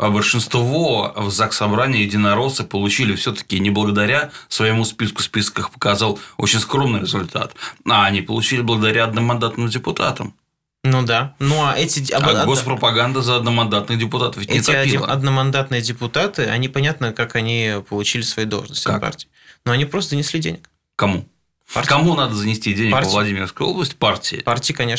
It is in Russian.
а большинство в ЗАГС собрании единороссы получили все-таки не благодаря своему списку, списках показал очень скромный результат, а они получили благодаря одномандатным депутатам. Ну да. Ну а эти... А, а, а госпропаганда за одномандатных депутатов ведь эти не топила. одномандатные депутаты, они понятно, как они получили свои должности как? в партии. Но они просто занесли денег. Кому? Партии. Кому надо занести денег партии. по Владимирской области? Партии. Партии, конечно.